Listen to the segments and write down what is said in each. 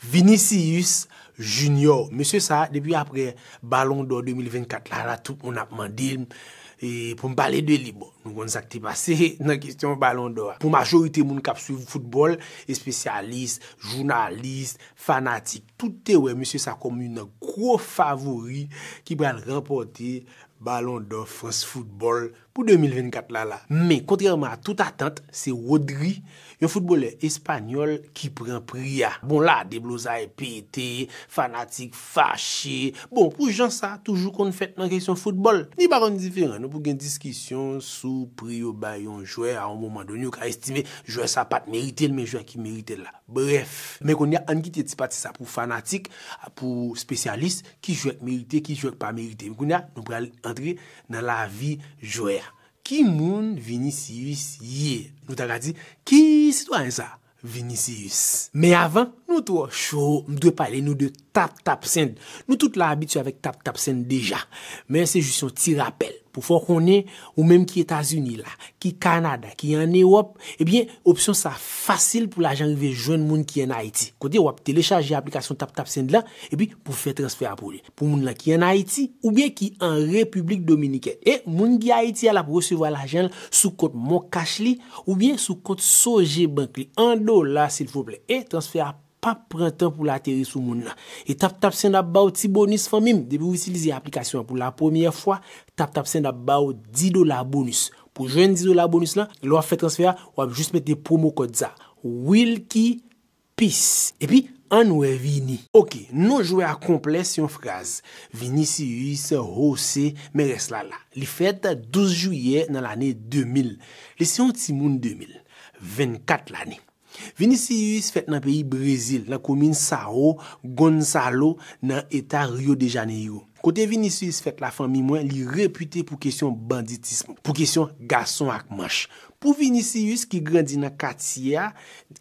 Vinicius Junior Monsie sa, debi apre Ballon d'or 2024 bon, la la, tout moun apman dilm E pou mbale de libo, nou goun zak te pase nan kistyon Ballon d'or Po majorite moun kap su futbol, espesyalist, jounalist, fanatik Tout te we, monsie sa, kom moun nan kou favori ki bran rempote Ballon d'or France Football pou 2024 la la Men, kontrèman a tout atent, se Rodri Yon foutebolè espanyol ki pren pria. Bon la, debloza epete, fanatik fache, bon pou yon sa toujou kon fèt nan reisyon foutebol. Ni baron diferan, nou pou gen diskisyon sou prio bayon jouè a ou mouman don yon ka estive jouè sa pat merite l men jouè ki merite l la. Bref, men kon yon an kit eti pati sa pou fanatik, pou spesyalist ki jouèk merite, ki jouèk pa merite. Men kon yon pral entre nan la vi jouè. Ki moun Vinicius ye? Nou ta gadi, ki sitwa en sa Vinicius? Me avan, nou tou wò chou, mdwe pale, mdwe tap-tap sen. Nou tout la habitu avèk tap-tap sen deja. Men se jous yon ti rappel. pou fò konè ou mèm ki Etasuni la, ki Kanada, ki yonè wop, ebyen, opsyon sa fasil pou la jenl ve jwen moun ki yon Aiti. Kote wop, telechaje aplikasyon tap-tap sen de la, ebyen, pou fè transfer a pou li. Pou moun la ki yon Aiti, oubyen ki yon Republik Dominikè, e, moun ki Aiti a la pou resevwa la jenl sou kote Mokash li, oubyen, sou kote Soje Bank li, an do la, sil fò ple, e, transfer a pou li. pa prentan pou la atere sou moun la. E tap tap sen dap bau ti bonus famim, debi ou itilize aplikasyon pou la pwemye fwa, tap tap sen dap bau 10 dolar bonus. Po jwen 10 dolar bonus la, lwa fe transfera, wap jist mette promo kodza. Wil ki peace. E pi, anwe vini. Ok, nou jwe akomple siyon fraz. Vini si yu, se ho se, me res la la. Li fet 12 juye nan lane 2000. Li siyon ti moun 2000. 24 lane. Vinicius fèt nan peyi Brezil, nan komine Sao, Gonzalo, nan eta Rio de Janeiro. Kote Vinicius fèt la fami mwen, li repute pou kesyon banditisme, pou kesyon gason ak manche. Pou Vinicius ki grandi nan Katia,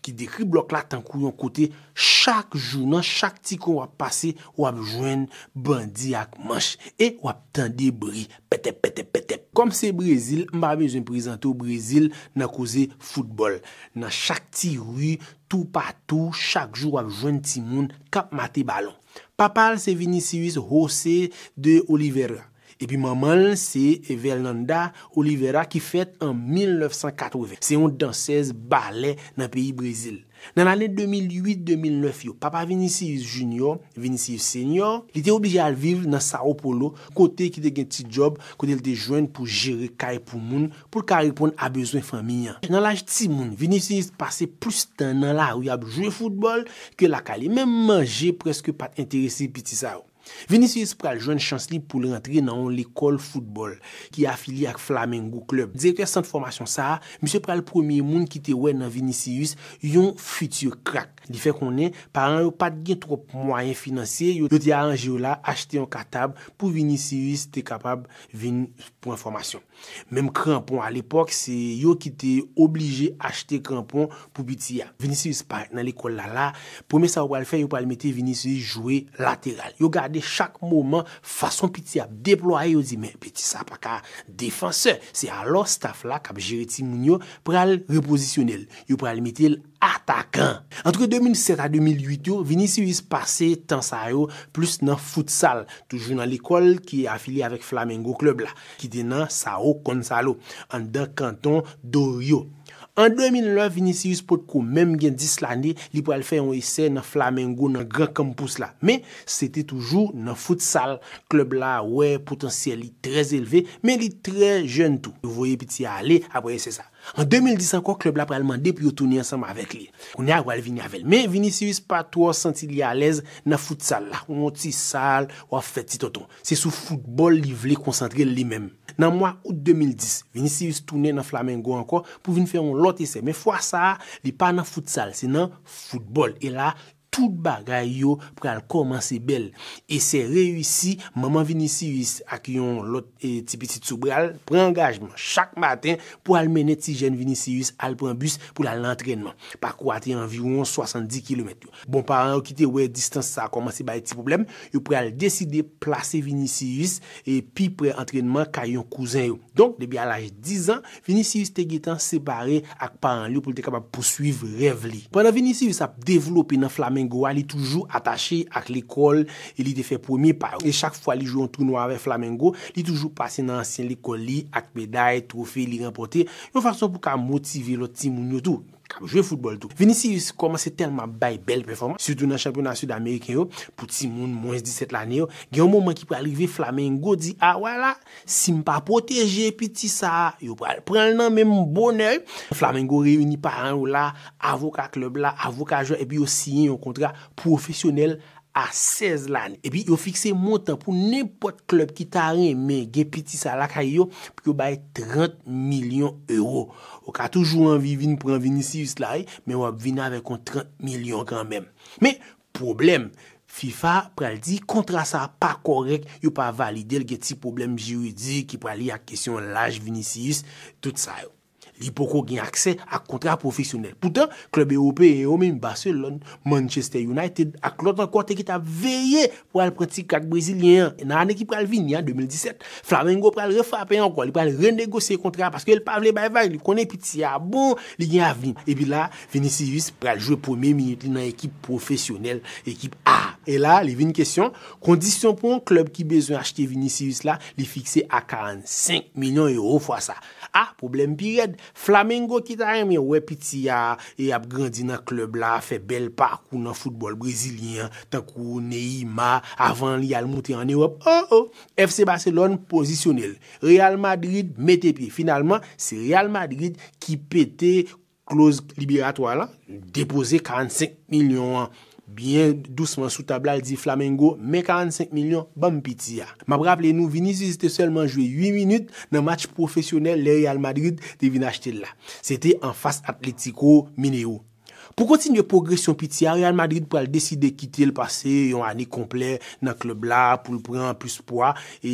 ki dekri blok la tankou yon kote, chak jounan, chak ti kon wap pase, wap jwen bandi ak manche, e wap tan debri, petep, petep, petep. Kom se Brezil, mba me jen prezante ou Brezil nan koze futbol. Nan chak ti rwi, tou patou, chak jou wak jwen ti moun kap mate balon. Papal se Vinicius Jose de Oliveira. E pi mamal se Velanda Oliveira ki fèt an 1980. Se yon dansez balè nan peyi Brezil. Nan anè 2008-2009 yo, papa Vinicius Junior, Vinicius Senior, li te oubiji al viv nan Sao Polo kote ki de gen ti job kote li de jwen pou jere kare pou moun pou kare pon a bezon faminyan. Nan laj ti moun, Vinicius passe plus tan nan la ou yab jwe foutbol ke la kale men manje preske pat interesi pi ti Sao. Vinicius pral jwen chansli pou l rentre nan l ekol foutbol ki afili ak Flamengo klub. Dize kwen sante formasyon sa, msè pral promi moun ki te wè nan Vinicius yon futur krak. Li fe konen, paran yo pat gen trop mwayen finansye, yo di a anje yo la achete yon katab pou Vinicius te kapab vin pou en formasyon. Mem krampon al epok, se yo ki te oblije achete krampon pou bitiya. Vinicius pral nan l ekol la la, promi sa wal fè yo pal mette Vinicius jwe lateral. Yo gade. de chak mouman fason piti ap deplo a yo di men piti sa pa ka defanse. Se alo staf la kap jireti moun yo pral reposisyonel. Yo pral metil atakan. Antre 2007 a 2008 yo vini si wis pase tan sa yo plus nan futsal. Toujou nan l'ekol ki afili avèk Flamengo klub la. Ki de nan Sao Consalo an den kanton Dorio. An 2009, Vinicius Potko, mem gen 10 lande, li pou al fe yon ese nan Flamengo nan gran kampous la. Men, sete toujou nan futsal. Klub la we, potensye li trez elve, men li trez jen tou. Yo voye piti a ale, apoye se sa. An 2010 anko, klub la pou al mande, pi yo toune ansam avek li. Koun ya wale vini avel. Men, Vinicius Patou, senti li alez nan futsal la. Ou nouti sal, ou a feti toton. Se sou futbol, li vle koncentre li menm. nan mwa out 2010, vini si vi stounen nan Flamengo anko pou vini fe yon lote se. Me fwa sa, li pa nan futsal, se nan futbol. E la, tout bagay yo pre al komanse bel. E se reyousi, maman Vinicius ak yon lot e tipi ti tsubral pre angajman chak maten pou al menet si jen Vinicius al pren bus pou la lantrenman. Pakou ati anviron 70 km yo. Bon paran yo kite we distance sa komanse bay ti poublem, yo pre al deside plase Vinicius e pi pre antrenman kay yon kouzen yo. Donk, debi al aj 10 an, Vinicius te gitan separe ak paran yo pou lte kabab pousuiv rev li. Pwana Vinicius ap devlopi nan flamen Flamengo a li toujou atache ak l'ekol e li te fe pomi pa. E chak fwa li jou yon tourno avè Flamengo, li toujou pase nan ansyen l'ekol li ak beday, trofe, li rempote. Yon fason pou ka motive lò tim moun yotou. Jouye foutbol tou. Veni si yon komanse telman bay bel performan. Soutou nan champion nasyon d'Amerik yo. Pouti moun moun 17 lany yo. Gye yon mouman ki pou alrive Flamengo di. Ah wala, simpa poteje piti sa. Yo pou alprel nan men moun bonen. Flamengo reyouni paran yo la. Avoka klub la. Avoka jo. E bi yo si yon kontra profesyonel. A 16 lan, epi yo fikse montan pou nipot klop ki tarin men gepiti sa lakay yo pou yo bay 30 milyon euro. Ok, a toujou anvi vin pou an Vinicius la, men wap vin ave kon 30 milyon kran men. Men, problem, FIFA pral di kontra sa pa korek, yo pa valide lge ti problem jiridik ki pral li ak kesyon laj Vinicius, tout sa yo. li pou kon gen aksè ak kontra profesyonel. Poutan, klub Europe e omen, e Barcelona, Manchester United, ak loutan kote ki ta veye pou al prantik kak Brezilyen. E nan ekip pral vin, ni an 2017, Flamingo pral refrape an kon, li pral renegose kontra, paske el Pavle Bayvay, li konen pitia, bon, li gen a vin. Epi la, Vinicius pral jwe pome minuti nan ekip profesyonel, ekip A. E la, li vi n kesyon, kondisyon pou yon klub ki bezwen achete Vinicius la, li fikse a 45 milyon euro fwa sa. Ha, problem pi red, Flamingo ki ta yon mi, we piti ya, e ap grandi nan klub la, fe bel parkou nan foutbol brezilian, tankou Neyima, avan li al mouti an Europe, oh oh. FC Barcelona posisyonel, Real Madrid mette pi. Finalman, se Real Madrid ki pete close liberatoire la, depose 45 milyon an. Bien dousman sou tablal di Flamengo, men 45 milyon, bam piti ya. Mabraple nou, Vinicius te selman jwe 8 minut nan match profesyonel Lerial Madrid te vinach tel la. Se te an fas atletiko Mineo. Po kontinye progresyon pitia, Real Madrid pou al deside kitye l pase yon ane komple nan klub la pou l pren an plus poa e,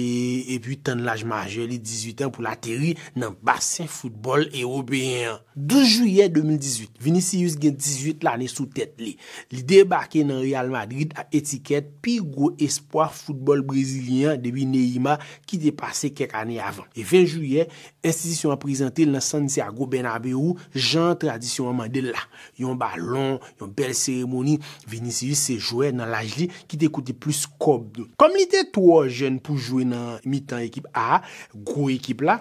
e pi tan laj maje li 18 an pou la teri nan basen futbol EOB1 12 juye 2018, Vinicius gen 18 l ane sou tet li li debake nan Real Madrid a etiket pi go espoa futbol brezilian debi Neyima ki depase kek ane avan e 20 juye, estisisyon apresente l nan San Siago Benabeou jan tradisyon amande la, yon ba Palon, yon bel seremoni, Vinicius se jwè nan laj li ki te koute plus kop do. Kom li te tou wò jen pou jwè nan mi tan ekip A, gro ekip la,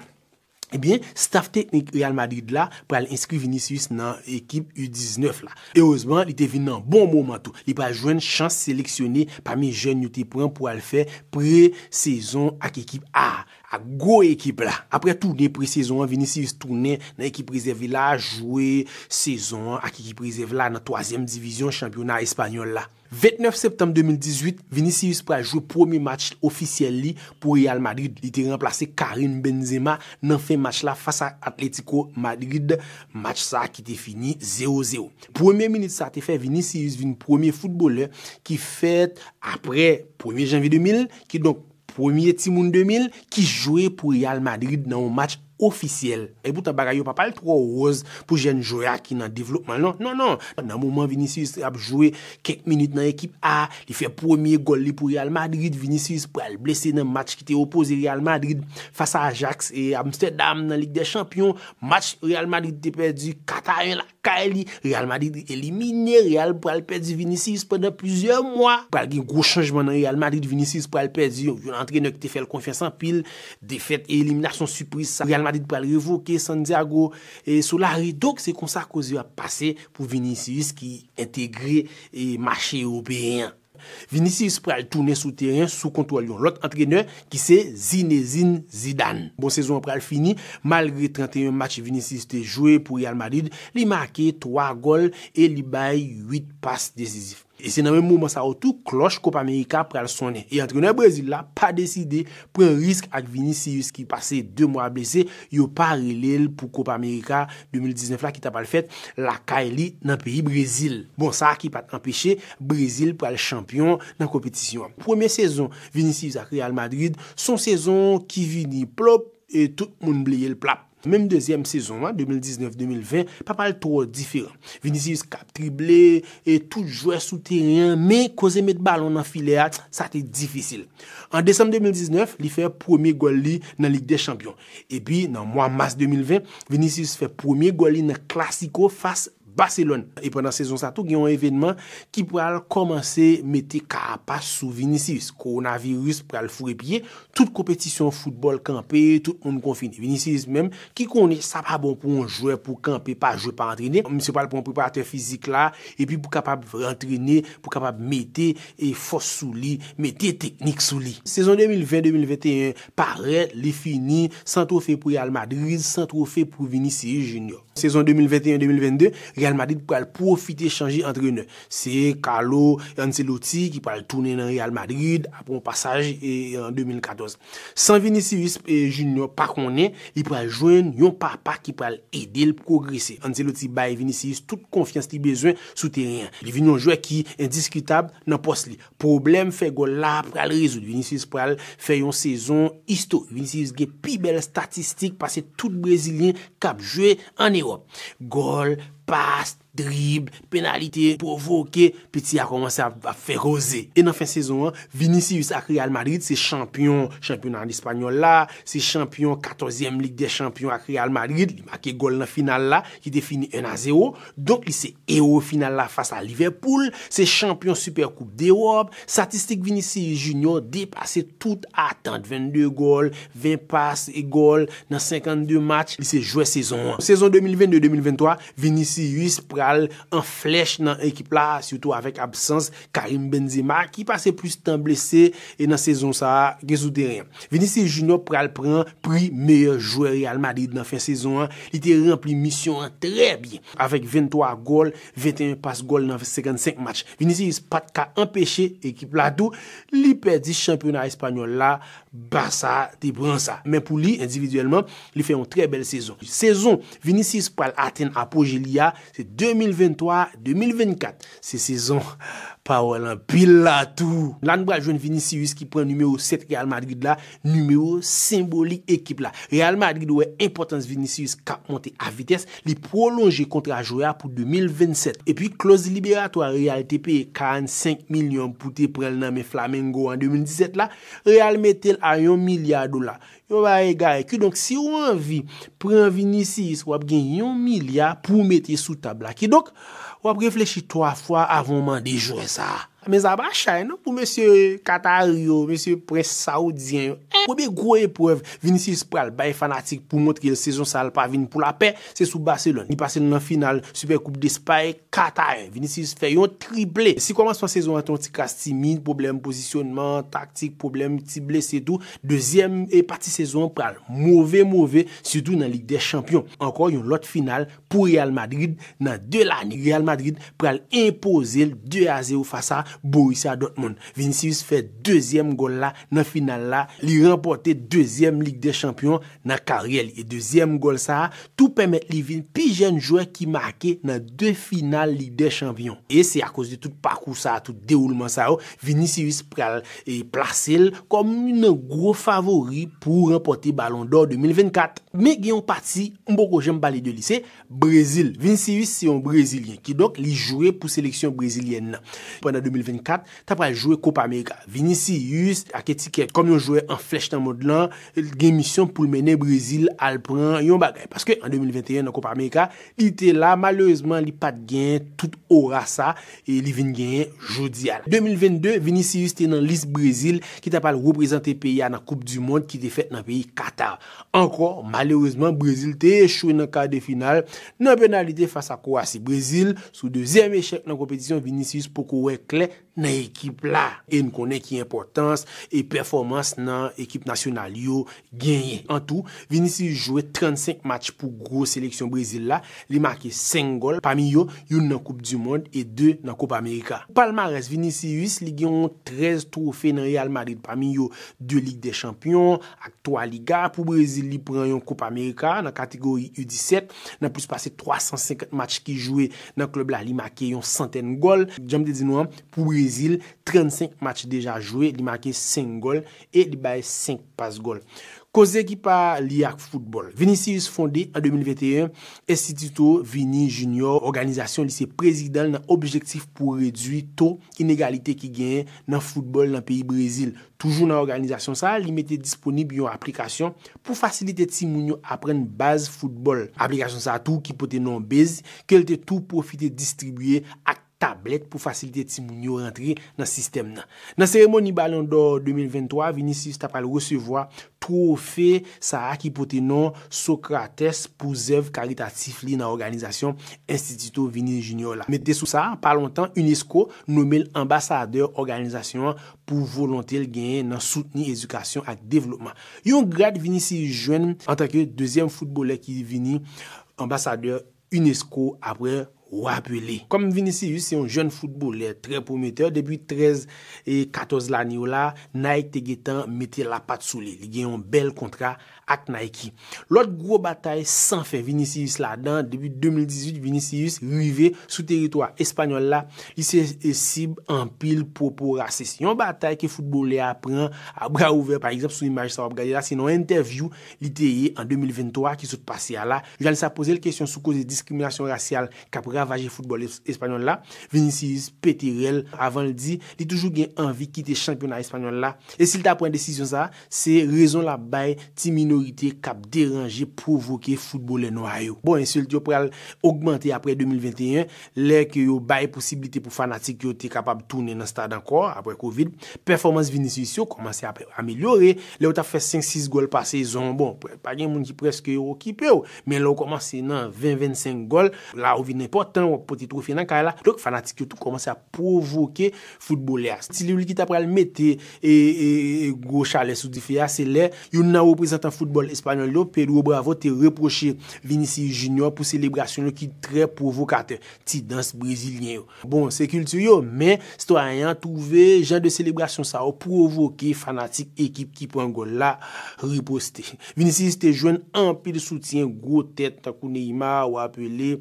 ebyen, staff teknik Real Madrid la pou al inskri Vinicius nan ekip U19 la. E ozman, li te vin nan bon momentou, li pa jwèn chans seleksyonè pa mi jen yote pou an pou al fè pre-sezon ak ekip A. a go ekip la. Apre tourne pre-sezon, Vinicius tourne nan ekip Rizevila, jouwe sezon ak ekip Rizevila nan toazem divizyon, championa Espanyol la. 29 septem 2018, Vinicius prej jouw pwomey match ofisyel li pou Real Madrid. Li te remplase Karim Benzema nan fey match la fasa Atletico Madrid. Match sa ki te fini 0-0. Pwomey minute sa te fe, Vinicius vin pwomey foutboule ki fet apre pwomey janvi 2000, ki donk Premier Timoun 2000 ki jowe pou Real Madrid nan ou match ofisiel. E bouta bagayou pa pali pou ou roz pou jen jouya ki nan devlopman. Non, nan non, non. mouman Vinicius ap jowe kek minute nan ekip A. Li fe premier gol li pou Real Madrid. Vinicius pou al blese nan match ki te opoze Real Madrid. Fasa Ajax e Amsterdam nan Ligue des Champions. Match Real Madrid te perdi 4-1 la. Ka el li, real Madrid elimine, real pral perdi Vinicius pendant plusieurs mois. Pral gen gwo chanjman nan real Madrid, Vinicius pral perdi, yon entre nek te fel konfesan pil, defet et elimina son supris sa. Real Madrid pral revoke San Diego sou la ridouk, se konsa kouzi wap pase pou Vinicius ki integre e mache européen. Vinicius pral toune sou teryen sou kontwal yon lot antreneur ki se Zinezin Zidane. Bon sezon pral fini, malgre 31 match Vinicius te jwe pou Real Madrid, li make 3 gol e li bay 8 pas dezizif. E se nan men mouman sa wotou, kloche Kopa Amerika pral sonen. E antre nou ya Brazil la, pa deside pre un risk ak Vinicius ki pase 2 mwa blese yo paralel pou Kopa Amerika 2019 la ki tapal fet lakay li nan peyi Brazil. Bon sa ki pat empeshe, Brazil pral champion nan kompetisyon. Premier sezon Vinicius ak Real Madrid, son sezon ki vini plop. et tout moun bleye l'plap. Mèm deuxième saison, 2019-2020, pa pal tour diffire. Vinicius kap trible, et tout jouè souterien, mè koze mèt balon nan fileat, sa te difisil. An désem 2019, li fè premier goal li nan Ligue des Champions. Et pi, nan mois mars 2020, Vinicius fè premier goal li nan Clásico face Et pendant saison sa tou, yon evènement ki pou al komanse mette kapas sou Vinicius. Coronavirus pou al furepye, tout kompetisyon foutbol, kampe, tout on konfine. Vinicius mèm ki konè sa pa bon pou an jwè pou kampe, pa jwè pa antrenè. Mse pal pou an preparatè fizik la, e pi pou kapab antrenè, pou kapab mette e fos sou li, mette teknik sou li. Sezon 2020-2021 pare, li fini, san trofè pou yal Madrid, san trofè pou Vinicius Junior. sezon 2021-2022, Real Madrid pou al profite chanji antre nou. Se Carlo Ancelotti ki pou al toune nan Real Madrid apon pasaj en 2014. San Vinicius Junior pa konen, i pou al jwen yon papa ki pou al ede l progresi. Ancelotti bay Vinicius tout konfians li bezwen sou teryen. Li vin yon jwe ki indiskutab nan pos li. Problem fe go la pou al rezou. Vinicius pou al fe yon sezon isto. Vinicius ge pi bel statistik pa se tout Brezilien kap jwe anero. Gol past, drib, penalite, provoke, peti a komanse a feroze. E nan fin sezon 1, Vinicius Akrial Madrid se champyon champyonan l'Espanyol la, se champyon 14e lig de champyon Akrial Madrid, li make gol nan final la, ki defini 1-0, donk li se EO final la fas a Liverpool, se champyon Supercoupe de Wobb, statistik Vinicius Junior depase tout attend, 22 gol, 20 past, et gol, nan 52 match, li se joué sezon 1. Sezon 2020-2023, Vinicius pral an flesh nan ekip la syoto avèk absans Karim Benzema ki pase plus tan blese e nan sezon sa, gezou derèm. Vinicius Junior pral pran pri meyè jouè real Madrid nan fè sezon an li te rampli misyon an trè bie avèk 23 gol, 21 pas gol nan fè 75 match. Vinicius pat ka empèche ekip la do li pè di championa espanyol la, basa te bransa. Men pou li, individuellement, li fè an trè bel sezon. Sezon, Vinicius pral aten apogé li a, c'est 2023-2024. c'est saison... Pa wè lan pil la tou. La nou bra jwen Vinicius ki pren numero 7 Real Madrid la. Numero symbolik ekip la. Real Madrid wè importans Vinicius ka monte a vites. Li prolonje kontra jouya pou 2027. E pi klose liberato a Real TP 45 milyon poute prel nan men Flamengo an 2017 la. Real metel a yon milyar dola. Yon wè a e gare ki donk si wè anvi pren Vinicius wè ap gen yon milyar pou meti sou tabla. Ki donk wè ap reflechi 3 fwa avonman de jouya sa. さ Mè zaba chay nou pou mè sè Katar yo, mè sè pres saoudyen yo. Poube gwo epwèv, Vinicius pral baye fanatik pou mwot ki l sezon sa al pa vin pou la pe, se sou Barcelona. Ni pase l nan final, Supercoupe d'Espai, Katar. Vinicius fè yon trible. Si koman son sezon aton ti kastimi, probleme posisyonman, taktik, probleme ti blese tout, dezyem e pati sezon pral mwove mwove, se tout nan Ligue des Champions. Ankor yon lot final pou Real Madrid nan 2 lani. Real Madrid pral impose l 2-0 fasa. Borussia Dortmund. Vinicius fè deuxième goal la nan final la li remporté deuxième Ligue des Champions nan carrière. Et deuxième goal sa, tout permet li vin pijen joué qui marqué nan deux final Ligue des Champions. Et c'est à cause de tout parcours sa, tout déroulement sa, Vinicius plassé comme une gros favori pour remporter Ballon d'or 2024. Mais qui est en partie, on ne peut pas gêner Ballon d'or, c'est Brésil. Vinicius c'est un Brésilien qui donc li joué pour sélection brésilienne. Pendant 2024, ta pral jowe Kopa Amerika. Vinny Sirius ake tiket kom yon jowe an flech tan mod lan, gen misyon pou menen Brezil al pran yon bagay. Paske an 2021 nan Kopa Amerika ite la, malerezman li pat gen tout orasa e li vin gen jodi al. 2022, Vinny Sirius te nan list Brezil ki ta pral reprezente peya nan Koupe du Monde ki te fet nan peyi Qatar. Ankor, malerezman, Brezil te chou nan kade final. Nan penalite fasa kou ase Brezil, sou deuxième échec nan kompetisyon, Vinny Sirius poko wè kle nan ekip la. E nou konen ki importans e performans nan ekip nasyonal yo genye. An tou, Vinicius jowe 35 match pou gros seleksyon Brazil la. Li make 5 gol. Pamiyo, yon nan Koup du Monde e 2 nan Koup Amerika. Palmarès, Vinicius ligyon 13 trofe nan Real Madrid. Pamiyo, 2 lig de champyon ak 3 liga pou Brazil li prenen yon Koup Amerika nan kategori U17. Nan plus pase 350 match ki jowe nan klub la li make yon centen gol. Jom de di nou an, pou Ou Brezil, 35 match deja jwe, li make 5 gol e li baye 5 pas gol. Koze ki pa li ak futbol? Veni Sirius Fondi an 2021, Estituto Vini Junior, organizasyon lise prezidal nan objektif pou reduy to inegalite ki gen nan futbol nan peyi Brezil. Toujou nan organizasyon sa, li mette disponib yon aplikasyon pou fasilite ti moun yo apren base futbol. Aplikasyon sa tou ki pote nan bez, kel te tou profite distribye ak kipon. Tablet pou fasilite ti moun yo rentre nan sistem nan. Nan seremoni balon do 2023, Vinicius tapal resevoa pou ou fe sa ak ipote nan Socrates pou zev karitatif li nan organizasyon Instituto Vinicius Jr. la. Met te sou sa, pa lontan, UNESCO nomel ambasadeur organizasyon pou volontel genye nan souteni edukasyon ak devlopman. Yon grad Vinicius jwen an takye dezyen futbolè ki vini ambasadeur UNESCO apre... wapwele. Kom Vinicius, se yon joun foutebolè, tre pometè, debi 13 e 14 lanyo la, Nike te getan metè la pat soule. Li gen yon bel kontra ak Nike. Lot gro batay san fè Vinicius la dan, debi 2018 Vinicius rive sou teritwa espanyol la, li se esib an pil popo rase. Se yon batay ke foutebolè apren, a bra ouver par exemple sou imaj sa wap gade la, se yon interview li te ye an 2023 ki sou te pase ya la, li sa pose l kèsyon sou koze diskriminasyon rasyal kapre avaje foutbol espanyol la, Vinicius, Petirel, avan l di, li toujou gen anvi kite championa espanyol la. E sil ta pren desisyon sa, se rezon la bay ti minorite kap deranje provoke foutbol lè nou a yo. Bon, insult yo pral augmente apre 2021, lè kyo yo bay posibilite pou fanatik yo te kapab toune nan stade anko apre kovid, performans Vinicius yo komanse apre amelyore, lè yo ta fè 5-6 gol pa sezon, bon, pa gen moun ki preske yo kipe yo, men lè yo komanse nan 20-25 gol tan wap poti trofye nan kare la. Lòk fanatik yo tou komanse a provoke futbolè as. Ti li wili ki ta pral mette e eh, eh, eh, go chale sou di fè ya ah, selè yon nan woprezentan futbol espanyol yo pedi wopre avote reproche Vinicius Junior pou selebrasyon yo ki tre provocate ti dans brésilien yo. Bon, se kultu yo, men, sto ayan touve jan de selebrasyon sa wap provoke fanatik ekip ki pou an go la riposte. Vinicius te jwen an pi de soutien go tèt takou Neyma wap pele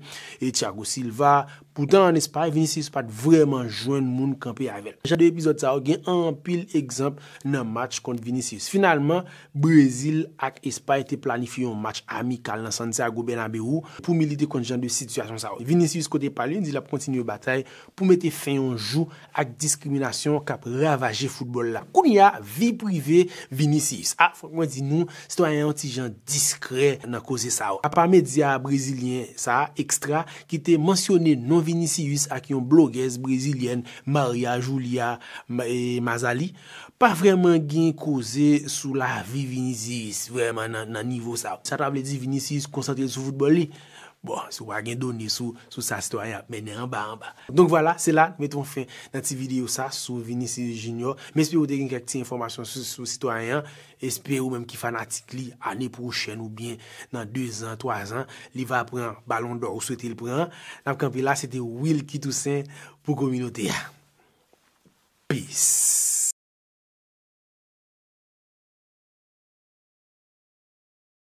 eti a gosi. Silva Poutan an espay, Vinicius pat vreman jwen moun kampe avel. Jan de epizod sa ou gen an pil ekzamp nan match kont Vinicius. Finalman, Brezil ak espay te planifi yon match amikal nan Santiago Benaberu pou milite kont jan de sitwasyon sa ou. Vinicius kote pali, di la pou kontinye batay pou mete fè yon jou ak diskriminasyon kap ravaje foutbol la. Koun ya, vi prive Vinicius. A, ah, fòk mwen di nou, sitwa yon ti jan diskre nan koze sa ou. A pa medya brezilien sa, ekstra, ki te mansyone non Vinicius. Vinicius ak yon blogges brisilyen Maria Julia e, Mazali pa vreman gen kouze sou la vi Vinicius vreman nan nivou sa. Sa table di Vinicius konsantre sou futbol li? Bon, sou wagen doni sou sa sitwayan menen an ba an ba. Donk wala, se lan, meton fin nan ti video sa sou Vinicius Junior. Mespe ou de gen kak ti informasyon sou sitwayan, espè ou menm ki fanatik li ane pou chen ou bien nan 2 an, 3 an, li va pran balon do ou sou etil pran. Namke anpe la, se te Wilki Toussaint pou kominote. Peace!